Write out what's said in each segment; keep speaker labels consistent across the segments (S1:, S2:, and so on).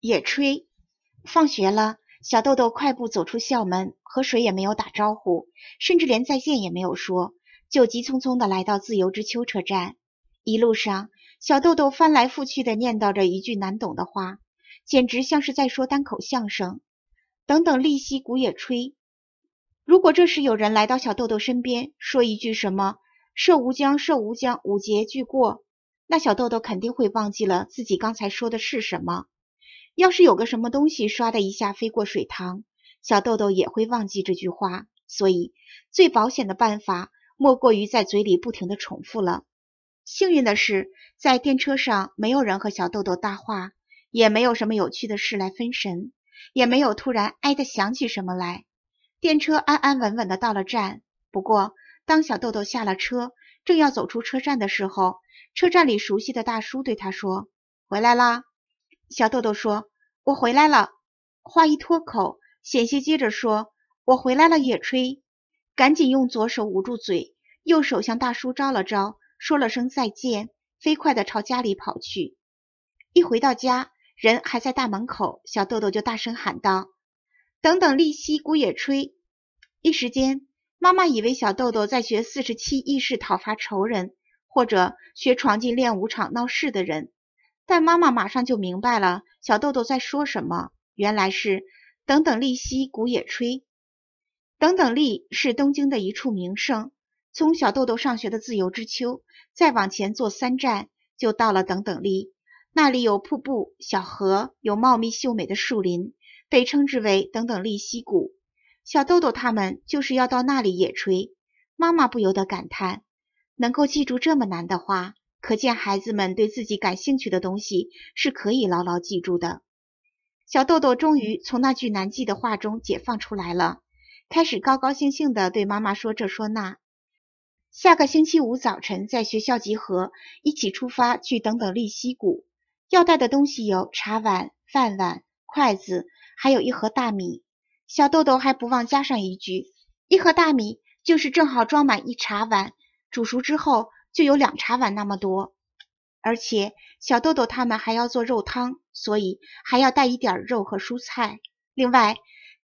S1: 野炊，放学了，小豆豆快步走出校门，和谁也没有打招呼，甚至连再见也没有说，就急匆匆的来到自由之丘车站。一路上，小豆豆翻来覆去的念叨着一句难懂的话，简直像是在说单口相声。等等利息古野炊。如果这时有人来到小豆豆身边，说一句什么“涉无疆涉无疆五节俱过”，那小豆豆肯定会忘记了自己刚才说的是什么。要是有个什么东西刷的一下飞过水塘，小豆豆也会忘记这句话。所以，最保险的办法莫过于在嘴里不停地重复了。幸运的是，在电车上没有人和小豆豆搭话，也没有什么有趣的事来分神，也没有突然哎的想起什么来。电车安安稳稳地到了站。不过，当小豆豆下了车，正要走出车站的时候，车站里熟悉的大叔对他说：“回来啦。”小豆豆说：“我回来了。”话一脱口，险些接着说：“我回来了，野炊。”赶紧用左手捂住嘴，右手向大叔招了招，说了声再见，飞快地朝家里跑去。一回到家，人还在大门口，小豆豆就大声喊道：“等等，利希古野炊！”一时间，妈妈以为小豆豆在学四十七义士讨伐仇人，或者学闯进练武场闹事的人。但妈妈马上就明白了小豆豆在说什么，原来是等等立溪谷野炊。等等立是东京的一处名胜，从小豆豆上学的自由之丘再往前坐三站就到了等等立，那里有瀑布、小河，有茂密秀美的树林，被称之为等等立溪谷。小豆豆他们就是要到那里野炊。妈妈不由得感叹，能够记住这么难的话。可见，孩子们对自己感兴趣的东西是可以牢牢记住的。小豆豆终于从那句难记的话中解放出来了，开始高高兴兴的对妈妈说这说那。下个星期五早晨在学校集合，一起出发去等等利溪谷。要带的东西有茶碗、饭碗、筷子，还有一盒大米。小豆豆还不忘加上一句：一盒大米就是正好装满一茶碗，煮熟之后。就有两茶碗那么多，而且小豆豆他们还要做肉汤，所以还要带一点肉和蔬菜。另外，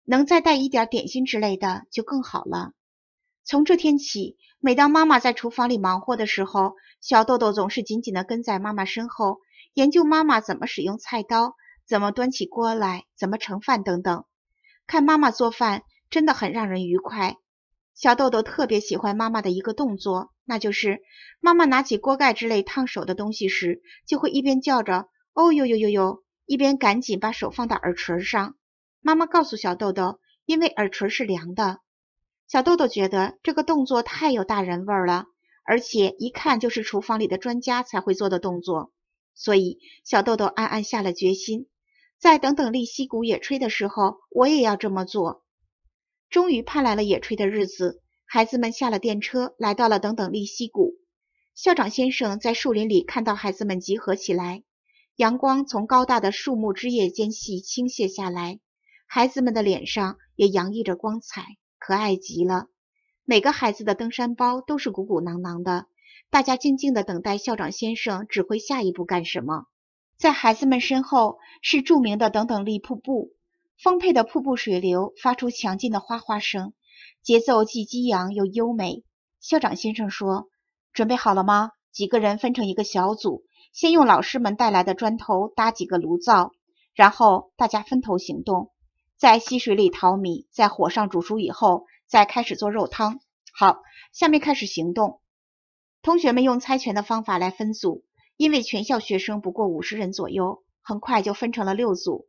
S1: 能再带一点点心之类的就更好了。从这天起，每当妈妈在厨房里忙活的时候，小豆豆总是紧紧地跟在妈妈身后，研究妈妈怎么使用菜刀，怎么端起锅来，怎么盛饭等等。看妈妈做饭真的很让人愉快。小豆豆特别喜欢妈妈的一个动作。那就是，妈妈拿起锅盖之类烫手的东西时，就会一边叫着“哦呦呦呦呦”，一边赶紧把手放到耳垂上。妈妈告诉小豆豆，因为耳垂是凉的。小豆豆觉得这个动作太有大人味儿了，而且一看就是厨房里的专家才会做的动作。所以，小豆豆暗暗下了决心，在等等利溪谷野炊的时候，我也要这么做。终于盼来了野炊的日子。孩子们下了电车，来到了等等立溪谷。校长先生在树林里看到孩子们集合起来，阳光从高大的树木枝叶间隙倾泻下来，孩子们的脸上也洋溢着光彩，可爱极了。每个孩子的登山包都是鼓鼓囊囊的。大家静静地等待校长先生指挥下一步干什么。在孩子们身后是著名的等等立瀑布，丰沛的瀑布水流发出强劲的哗哗声。节奏既激昂又优美。校长先生说：“准备好了吗？”几个人分成一个小组，先用老师们带来的砖头搭几个炉灶，然后大家分头行动，在溪水里淘米，在火上煮熟以后，再开始做肉汤。好，下面开始行动。同学们用猜拳的方法来分组，因为全校学生不过五十人左右，很快就分成了六组。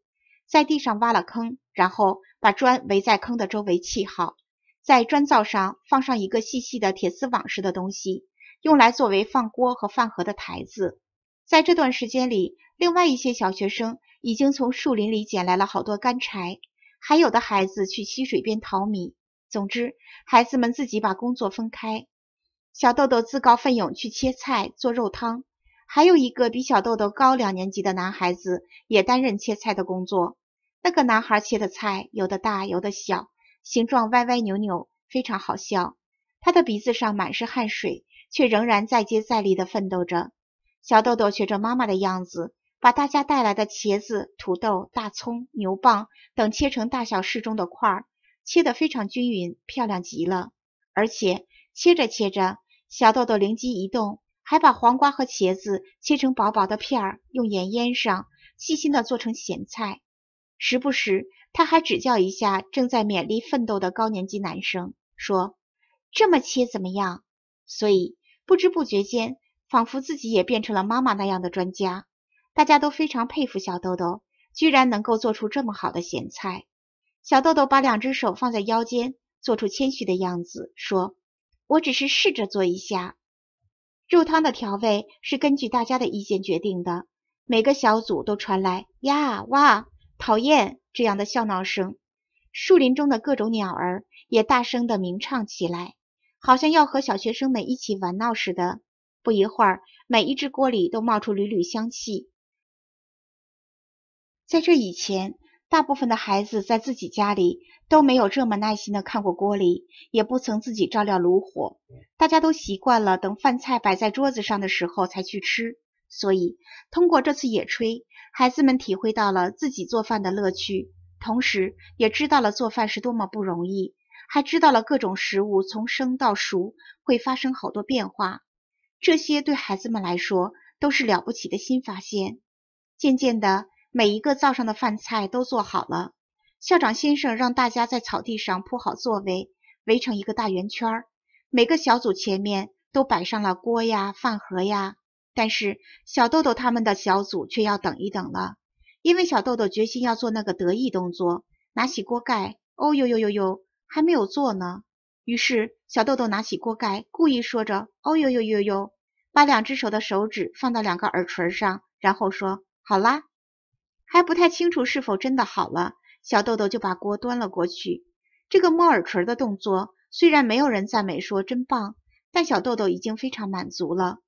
S1: 在地上挖了坑，然后把砖围在坑的周围砌好。在砖灶上放上一个细细的铁丝网似的东西，用来作为放锅和饭盒的台子。在这段时间里，另外一些小学生已经从树林里捡来了好多干柴，还有的孩子去溪水边淘米。总之，孩子们自己把工作分开。小豆豆自告奋勇去切菜做肉汤，还有一个比小豆豆高两年级的男孩子也担任切菜的工作。那个男孩切的菜有的大，有的小。形状歪歪扭扭，非常好笑。他的鼻子上满是汗水，却仍然再接再厉的奋斗着。小豆豆学着妈妈的样子，把大家带来的茄子、土豆、大葱、牛蒡等切成大小适中的块儿，切得非常均匀，漂亮极了。而且切着切着，小豆豆灵机一动，还把黄瓜和茄子切成薄薄的片儿，用盐腌上，细心的做成咸菜。时不时。他还指教一下正在勉力奋斗的高年级男生，说：“这么切怎么样？”所以不知不觉间，仿佛自己也变成了妈妈那样的专家。大家都非常佩服小豆豆，居然能够做出这么好的咸菜。小豆豆把两只手放在腰间，做出谦虚的样子，说：“我只是试着做一下。肉汤的调味是根据大家的意见决定的，每个小组都传来呀，哇。”讨厌这样的笑闹声，树林中的各种鸟儿也大声的鸣唱起来，好像要和小学生们一起玩闹似的。不一会儿，每一只锅里都冒出缕缕香气。在这以前，大部分的孩子在自己家里都没有这么耐心的看过锅里，也不曾自己照料炉火。大家都习惯了等饭菜摆在桌子上的时候才去吃，所以通过这次野炊。孩子们体会到了自己做饭的乐趣，同时也知道了做饭是多么不容易，还知道了各种食物从生到熟会发生好多变化。这些对孩子们来说都是了不起的新发现。渐渐的，每一个灶上的饭菜都做好了。校长先生让大家在草地上铺好座位，围成一个大圆圈儿。每个小组前面都摆上了锅呀、饭盒呀。但是小豆豆他们的小组却要等一等了，因为小豆豆决心要做那个得意动作，拿起锅盖，哦呦呦呦呦，还没有做呢。于是小豆豆拿起锅盖，故意说着哦呦呦呦呦，把两只手的手指放到两个耳垂上，然后说好啦。”还不太清楚是否真的好了，小豆豆就把锅端了过去。这个摸耳垂的动作虽然没有人赞美说真棒，但小豆豆已经非常满足了。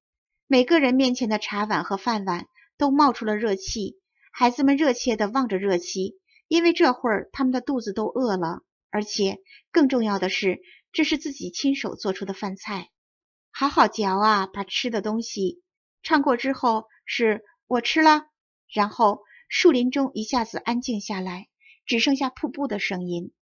S1: 每个人面前的茶碗和饭碗都冒出了热气，孩子们热切地望着热气，因为这会儿他们的肚子都饿了，而且更重要的是，这是自己亲手做出的饭菜，好好嚼啊，把吃的东西。唱过之后是“我吃了”，然后树林中一下子安静下来，只剩下瀑布的声音。